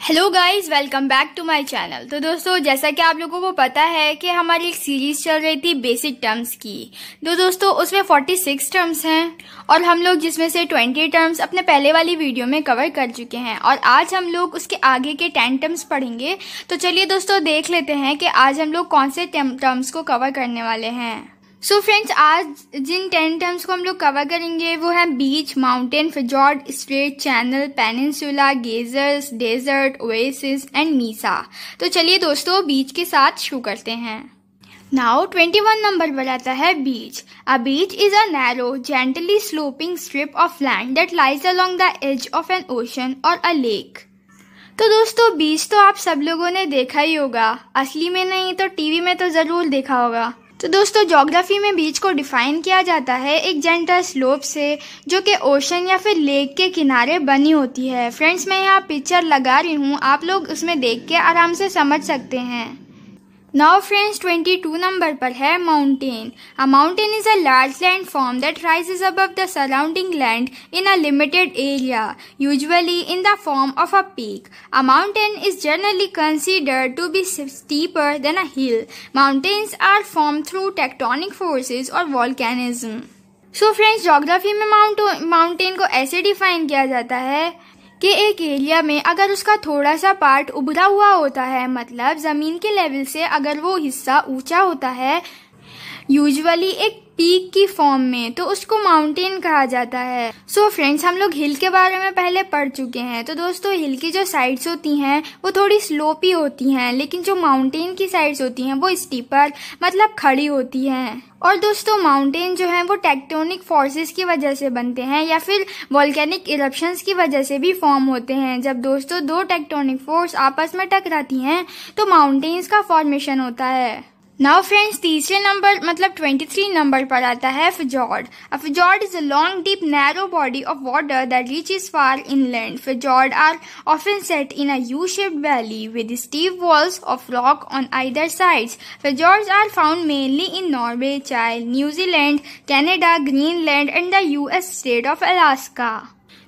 Hello guys welcome back to my channel तो दोस्तों जैसा कि आप लोगों को पता है कि हमारी एक सीरीज चल रही थी बेसिक टर्म्स की तो दोस्तों उसमें 46 टर्म्स हैं और हम लोग जिसमें से 20 टर्म्स अपने पहले वाली वीडियो में कवर कर चुके हैं और आज हम लोग उसके आगे के 10 टर्म्स पढ़ेंगे तो चलिए दोस्तों देख लेते हैं कि आज हम लोग कौन से टर्म्स को कवर करने वाले हैं सो so फ्रेंड्स आज जिन टेन टर्म्स को हम लोग कवर करेंगे वो हैं beach mountain fjord strait channel peninsula geysers desert oasis and mesa तो चलिए दोस्तों बीच के साथ शुरू करते हैं नाउ 21 नंबर पर आता है beach a beach is a narrow gently sloping strip of land that lies along the edge of an ocean or a lake तो दोस्तों बीच तो आप सब लोगों ने देखा ही होगा असली में नहीं तो टीवी में तो जरूर देखा होगा तो दोस्तों जोग्राफी में बीच को डिफाइन किया जाता है एक जेंटल स्लोप से जो कि ओशन या फिर लेक के किनारे बनी होती है फ्रेंड्स मैं यहाँ पिक्चर लगा रही हूँ आप लोग उसमें देख के आराम से समझ सकते हैं Now friends 22 number पर है mountain. A mountain is a large landform that rises above the surrounding land in a limited area, usually in the form of a peak. A mountain is generally considered to be steeper than a hill. Mountains are formed through tectonic forces or volcanism. So friends, geography में mountain को ऐसे define किया जाता है कि एक area में अगर उसका थोड़ा सा पार्ट उभरा हुआ होता है मतलब ज़मीन के लेवल से अगर वो हिस्सा ऊंचा होता है यूजुअली एक पीक की फॉर्म में तो उसको माउंटेन कहा जाता है सो so फ्रेंड्स हम लोग हिल के बारे में पहले पढ़ चुके हैं तो दोस्तों हिल की जो साइड्स होती हैं वो थोड़ी स्लोपी होती हैं लेकिन जो माउंटेन की साइड्स होती हैं वो स्टीपर मतलब खड़ी होती हैं और दोस्तों माउंटेन जो हैं वो टेक्टोनिक फोर्सेस की वजह से बनते हैं या फिर वॉल्केनिक इरप्शंस की वजह से भी फॉर्म होते हैं जब दोस्तों दो टेक्टोनिक फोर्स आपस में टकराती हैं तो माउंटेन्स का फॉर्मेशन होता है नाउ फ्रेंड्स तीसरे नंबर मतलब 23 नंबर पर आता है fjord a fjord is a long deep narrow body of water that reaches far inland fjord are often set in a U shaped valley with steep walls of rock on either sides fjord are found mainly in Norway Chile New Zealand Canada Greenland and the US state of Alaska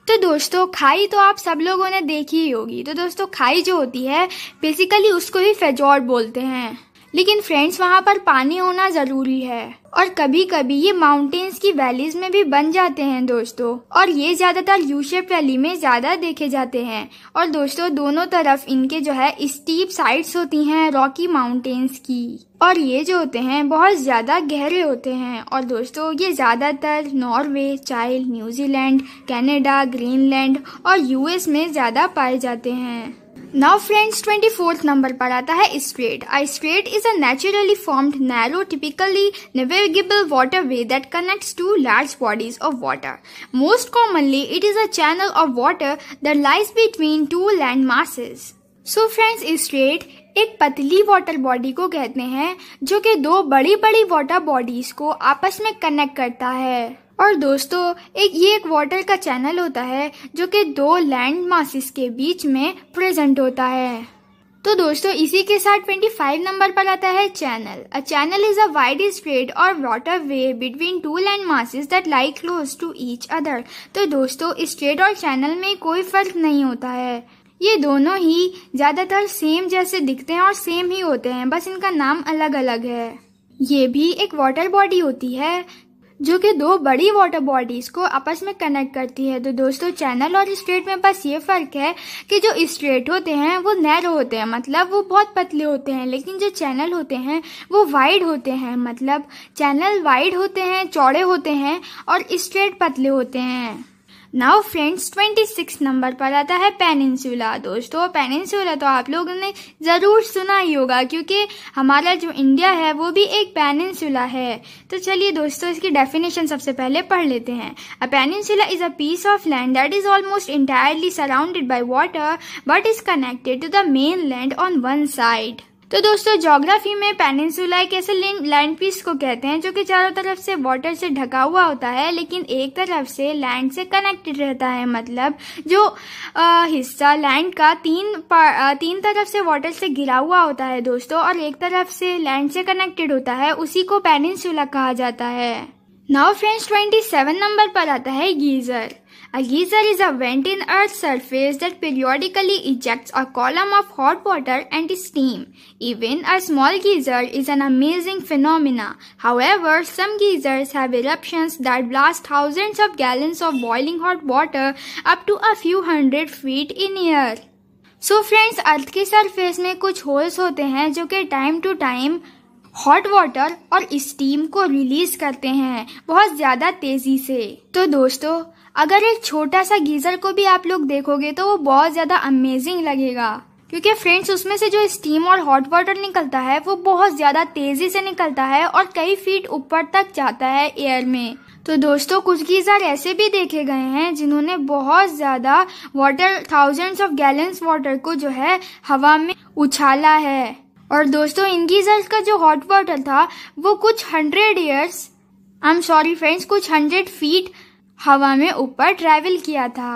तो दोस्तों खाई तो आप सब लोगों ने देखी ही होगी तो दोस्तों खाई जो होती है बेसिकली उसको ही फेजॉर्ड बोलते हैं लेकिन फ्रेंड्स वहाँ पर पानी होना ज़रूरी है और कभी कभी ये माउंटेन्स की वैलीज में भी बन जाते हैं दोस्तों और ये ज़्यादातर यूशेप वैली में ज़्यादा देखे जाते हैं और दोस्तों दोनों तरफ इनके जो है स्टीप साइड्स होती हैं रॉकी माउंटेन्स की और ये जो होते हैं बहुत ज़्यादा गहरे होते हैं और दोस्तों ये ज़्यादातर Norway Chile New Zealand Canada Greenland और यूएस में ज़्यादा पाए जाते हैं now friends twenty fourth number पर आता है strait I strait is a naturally formed narrow typically navigable waterway that connects two large bodies of water most commonly it is a channel of water the lies between two land masses so friends strait एक पतली water body को कहते हैं जो कि दो बड़ी बड़ी वाटर बॉडीज को आपस में कनेक्ट करता है और दोस्तों एक ये एक वाटर का चैनल होता है जो कि दो लैंड मासिस के बीच में प्रेजेंट होता है तो दोस्तों इसी के साथ 25 नंबर पर आता है channel a channel is a wide strait or water way between two land masses that lie close to each other तो दोस्तों स्ट्रेट और चैनल में कोई फर्क नहीं होता है ये दोनों ही ज्यादातर सेम जैसे दिखते हैं और सेम ही होते हैं बस इनका नाम अलग अलग है ये भी एक वाटर बॉडी होती है जो कि दो बड़ी वाटर बॉडीज को आपस में कनेक्ट करती है तो दोस्तों चैनल और स्ट्रेट में बस ये फर्क है कि जो स्ट्रेट होते हैं वो नैरो होते हैं मतलब वो बहुत पतले होते हैं लेकिन जो चैनल होते हैं वो वाइड होते हैं मतलब चैनल वाइड होते हैं चौड़े होते हैं और स्ट्रेट पतले होते हैं नाउ फ्रेंड्स 26 नंबर पर आता है पेनिनसुला दोस्तों पेनिनसुला तो आप लोगों ने ज़रूर सुना ही होगा क्योंकि हमारा जो इंडिया है वो भी एक पेनिनसुला है तो चलिए दोस्तों इसकी डेफिनेशन सबसे पहले पढ़ लेते हैं a peninsula is a piece of land that is almost entirely surrounded by water but is connected to the main land on one side तो दोस्तों जोग्राफी में पेनिनसुला एक ऐसे लैंड पीस को कहते हैं जो कि चारों तरफ से वाटर से ढका हुआ होता है लेकिन एक तरफ से लैंड से कनेक्टेड रहता है मतलब जो आ, हिस्सा लैंड का तीन आ, तीन तरफ से वाटर से घिरा हुआ होता है दोस्तों और एक तरफ से लैंड से कनेक्टेड होता है उसी को पेनिनसुला कहा जाता है now friends twenty seven number पर आता है geyser A geyser is a vent in Earth's surface that periodically ejects a column of hot water and steam. Even a small geyser is an amazing phenomena. However, some geysers have eruptions that blast thousands of gallons of boiling hot water up to a few hundred feet in air. So friends earth के surface में कुछ holes होते हैं जो कि time to time hot water और steam को release करते हैं बहुत ज़्यादा तेज़ी से तो दोस्तों अगर एक छोटा सा गीजर को भी आप लोग देखोगे तो वो बहुत ज्यादा अमेजिंग लगेगा क्योंकि फ्रेंड्स उसमें से जो स्टीम और हॉट वाटर निकलता है वो बहुत ज्यादा तेजी से निकलता है और कई फीट ऊपर तक जाता है एयर में तो दोस्तों कुछ गीजर ऐसे भी देखे गए हैं जिन्होंने बहुत ज्यादा water thousands of gallons water को जो है हवा में उछाला है और दोस्तों इन गीजर का जो हॉट वाटर था वो कुछ hundred years I am sorry friends कुछ हंड्रेड फीट हवा में ऊपर ट्रैवल किया था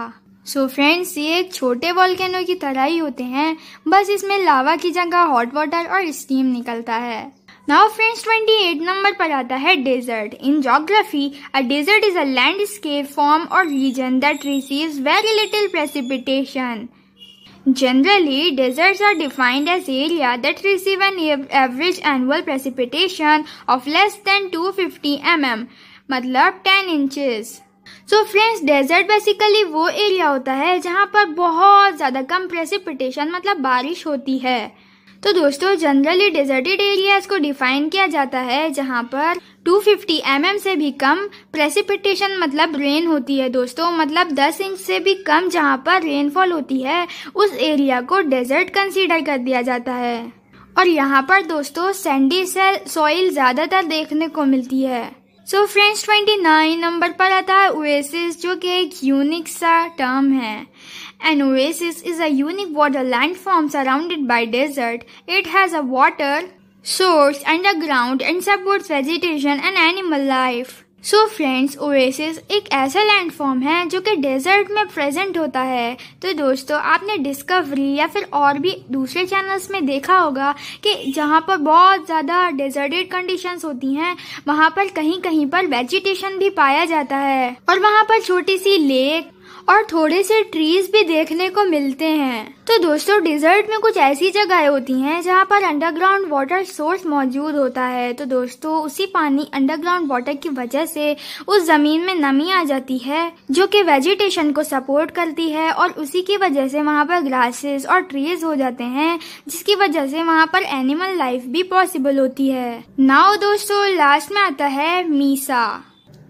सो so फ्रेंड्स ये एक छोटे वॉल्केनो की तरह ही होते हैं बस इसमें लावा की जगह हॉट वाटर और स्टीम निकलता है नाउ फ्रेंड्स 28 नंबर पर आता है desert in geography a desert is a landscape form or region that receives very little precipitation Generally, deserts are defined as area that receive an average annual precipitation of less than 250 mm, मतलब 10 inches. So friends desert basically वो area होता है जहाँ पर बहुत ज़्यादा कम precipitation मतलब बारिश होती है तो दोस्तों जनरली डेजर्टेड एरियाज को डिफाइन किया जाता है जहाँ पर 250 फिफ्टी mm से भी कम प्रेसिपिटेशन मतलब रेन होती है दोस्तों मतलब 10 इंच से भी कम जहाँ पर रेनफॉल होती है उस एरिया को डेजर्ट कंसीडर कर दिया जाता है और यहाँ पर दोस्तों सैंडी सॉइल ज़्यादातर देखने को मिलती है सो फ्रेंड्स 29 नंबर पर आता है ओएसिस जो कि एक यूनिक सा टर्म है an oasis is a unique water landform surrounded by desert it has a water source underground and supports vegetation and animal life so friends oasis एक ऐसा लैंडफॉर्म है जो कि डेजर्ट में प्रेजेंट होता है तो दोस्तों आपने डिस्कवरी या फिर और भी दूसरे चैनल्स में देखा होगा कि जहाँ पर बहुत ज़्यादा डेजर्टेड कंडीशंस होती हैं वहाँ पर कहीं कहीं पर वेजिटेशन भी पाया जाता है और वहाँ पर छोटी सी लेक और थोड़े से ट्रीज भी देखने को मिलते हैं तो दोस्तों डिजर्ट में कुछ ऐसी जगह होती हैं जहाँ पर अंडरग्राउंड वाटर सोर्स मौजूद होता है तो दोस्तों उसी पानी अंडरग्राउंड वाटर की वजह से उस जमीन में नमी आ जाती है जो कि वेजिटेशन को सपोर्ट करती है और उसी की वजह से वहाँ पर ग्रासेस और ट्रीज हो जाते हैं जिसकी वजह से वहाँ पर एनिमल लाइफ भी पॉसिबल होती है नाव दोस्तों लास्ट में आता है mesa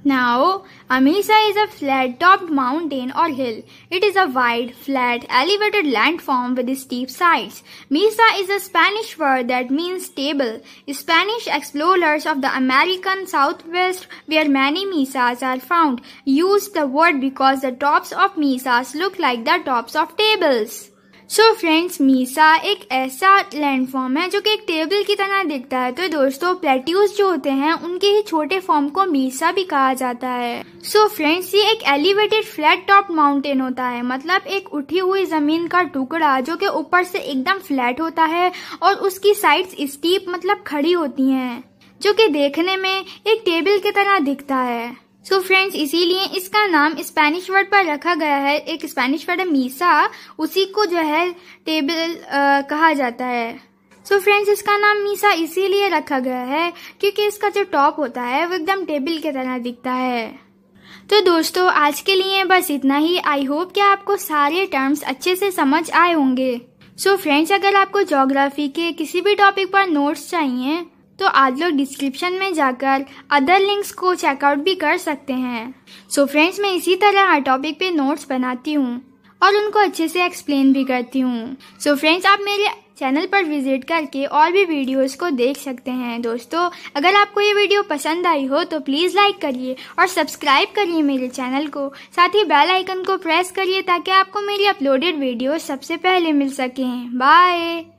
Now, mesa is a flat-topped mountain or hill. It is a wide, flat, elevated landform with steep sides. Mesa is a Spanish word that means table. Spanish explorers of the American Southwest, where many mesas are found, used the word because the tops of mesas look like the tops of tables. So friends mesa एक ऐसा landform है जो कि एक table की तरह दिखता है तो दोस्तों प्लेट्यूज जो होते हैं उनके ही छोटे फॉर्म को मीसा भी कहा जाता है सो so फ्रेंड्स ये एक एलिवेटेड फ्लैट टॉप माउंटेन होता है मतलब एक उठी हुई जमीन का टुकड़ा जो कि ऊपर से एकदम फ्लैट होता है और उसकी साइड स्टीप मतलब खड़ी होती है जो कि देखने में एक टेबल की तरह दिखता है सो so फ्रेंड्स इसीलिए इसका नाम स्पेनिश वर्ड पर रखा गया है एक स्पेनिश वर्ड है मीसा उसी को जो है टेबल आ, कहा जाता है सो so फ्रेंड्स इसका नाम मीसा इसीलिए रखा गया है क्योंकि इसका जो टॉप होता है वो एकदम टेबल की तरह दिखता है तो दोस्तों आज के लिए बस इतना ही आई होप कि आपको सारे टर्म्स अच्छे से समझ आए होंगे सो so फ्रेंड्स अगर आपको जोग्राफी के किसी भी टॉपिक पर नोट्स चाहिए तो आज लोग डिस्क्रिप्शन में जाकर अदर लिंक्स को चेकआउट भी कर सकते हैं सो so फ्रेंड्स मैं इसी तरह हर टॉपिक पे नोट्स बनाती हूँ और उनको अच्छे से एक्सप्लेन भी करती हूँ सो फ्रेंड्स आप मेरे चैनल पर विजिट करके और भी वीडियोस को देख सकते हैं दोस्तों अगर आपको ये वीडियो पसंद आई हो तो प्लीज़ लाइक करिए और सब्सक्राइब करिए मेरे चैनल को साथ ही बेल आइकन को प्रेस करिए ताकि आपको मेरी अपलोडेड वीडियो सबसे पहले मिल सकें बाय